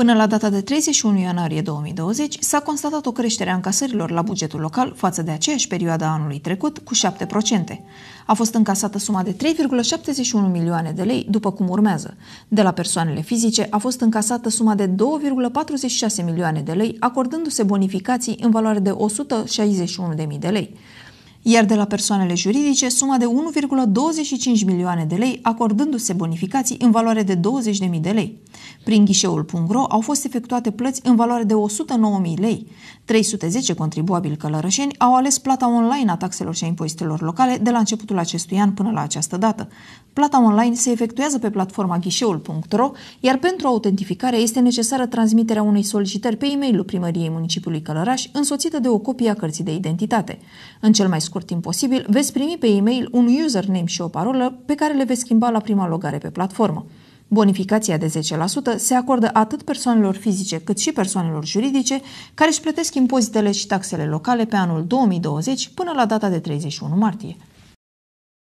Până la data de 31 ianuarie 2020 s-a constatat o creștere a încasărilor la bugetul local față de aceeași perioadă a anului trecut cu 7%. A fost încasată suma de 3,71 milioane de lei, după cum urmează. De la persoanele fizice a fost încasată suma de 2,46 milioane de lei, acordându-se bonificații în valoare de 161.000 de lei iar de la persoanele juridice suma de 1,25 milioane de lei, acordându-se bonificații în valoare de 20.000 de lei. Prin ghișeul.ro au fost efectuate plăți în valoare de 109.000 lei. 310 contribuabili călărășeni au ales plata online a taxelor și a impozitelor locale de la începutul acestui an până la această dată. Plata online se efectuează pe platforma ghișeul.ro, iar pentru autentificare este necesară transmiterea unei solicitări pe e-mailul primăriei municipiului Călăraș, însoțită de o copie a cărții de identitate. În cel mai scurt timp posibil, veți primi pe e-mail un username și o parolă pe care le veți schimba la prima logare pe platformă. Bonificația de 10% se acordă atât persoanelor fizice cât și persoanelor juridice care își plătesc impozitele și taxele locale pe anul 2020 până la data de 31 martie.